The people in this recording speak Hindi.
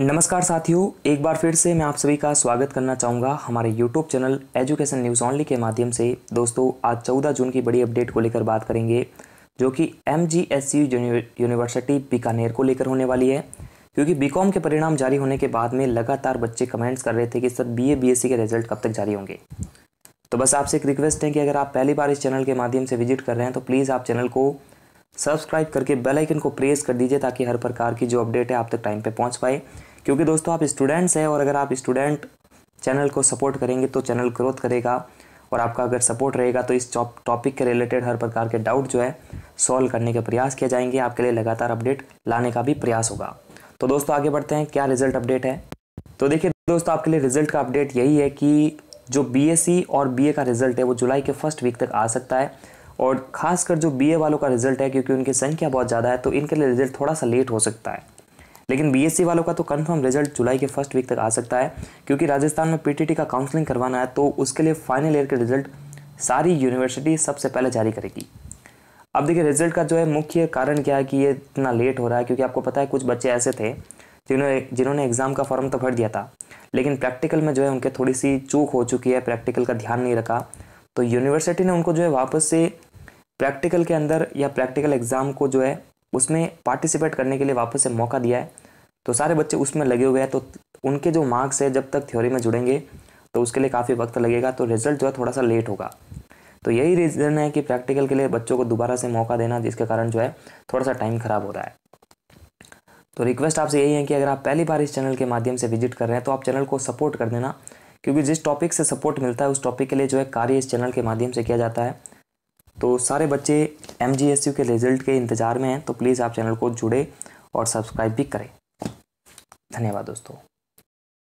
नमस्कार साथियों एक बार फिर से मैं आप सभी का स्वागत करना चाहूँगा हमारे YouTube channel education news only के माध्यम से दोस्तों आज 14 जून की बड़ी अपडेट को लेकर बात करेंगे जो कि M G S university Bikaner को लेकर होने वाली है क्योंकि बीकॉम के परिणाम जारी होने के बाद में लगातार बच्चे कमेंट्स कर रहे थे कि सर बी ए बी के रिजल्ट कब तक जारी होंगे तो बस आपसे एक रिक्वेस्ट है कि अगर आप पहली बार इस चैनल के माध्यम से विजिट कर रहे हैं तो प्लीज़ आप चैनल को सब्सक्राइब करके बेल आइकन को प्रेस कर दीजिए ताकि हर प्रकार की जो अपडेट है आप तक टाइम पे पहुंच पाए क्योंकि दोस्तों आप स्टूडेंट्स हैं और अगर आप स्टूडेंट चैनल को सपोर्ट करेंगे तो चैनल ग्रोथ करेगा और आपका अगर सपोर्ट रहेगा तो इस टॉपिक के रिलेटेड हर प्रकार के डाउट जो है सॉल्व करने के प्रयास किए जाएंगे आपके लिए लगातार अपडेट लाने का भी प्रयास होगा तो दोस्तों आगे बढ़ते हैं क्या रिजल्ट अपडेट है तो देखिए दोस्तों आपके लिए रिजल्ट का अपडेट यही है कि जो बी और बी का रिजल्ट है वो जुलाई के फर्स्ट वीक तक आ सकता है और खासकर जो बी वालों का रिजल्ट है क्योंकि उनकी संख्या बहुत ज़्यादा है तो इनके लिए रिजल्ट थोड़ा सा लेट हो सकता है लेकिन बीएससी e वालों का तो कंफर्म रिजल्ट जुलाई के फर्स्ट वीक तक आ सकता है क्योंकि राजस्थान में पीटीटी का काउंसलिंग करवाना है तो उसके लिए फाइनल ईयर के रिजल्ट सारी यूनिवर्सिटी सबसे पहले जारी करेगी अब देखिए रिजल्ट का जो है मुख्य कारण क्या है कि ये इतना लेट हो रहा है क्योंकि आपको पता है कुछ बच्चे ऐसे थे जिन्होंने जिन्होंने एग्ज़ाम का फॉर्म तो भर दिया था लेकिन प्रैक्टिकल में जो है उनके थोड़ी सी चूक हो चुकी है प्रैक्टिकल का ध्यान नहीं रखा तो यूनिवर्सिटी ने उनको जो है वापस से प्रैक्टिकल के अंदर या प्रैक्टिकल एग्ज़ाम को जो है उसमें पार्टिसिपेट करने के लिए वापस से मौका दिया है तो सारे बच्चे उसमें लगे हुए हैं तो उनके जो मार्क्स है जब तक थ्योरी में जुड़ेंगे तो उसके लिए काफ़ी वक्त लगेगा तो रिजल्ट जो है थोड़ा सा लेट होगा तो यही रीज़न है कि प्रैक्टिकल के लिए बच्चों को दोबारा से मौका देना जिसके कारण जो है थोड़ा सा टाइम ख़राब हो रहा है तो रिक्वेस्ट आपसे यही है कि अगर आप पहली बार इस चैनल के माध्यम से विजिट कर रहे हैं तो आप चैनल को सपोर्ट कर देना क्योंकि जिस टॉपिक से सपोर्ट मिलता है उस टॉपिक के लिए जो है कार्य इस चैनल के माध्यम से किया जाता है तो सारे बच्चे एम के रिजल्ट के इंतज़ार में हैं तो प्लीज़ आप चैनल को जुड़े और सब्सक्राइब भी करें धन्यवाद दोस्तों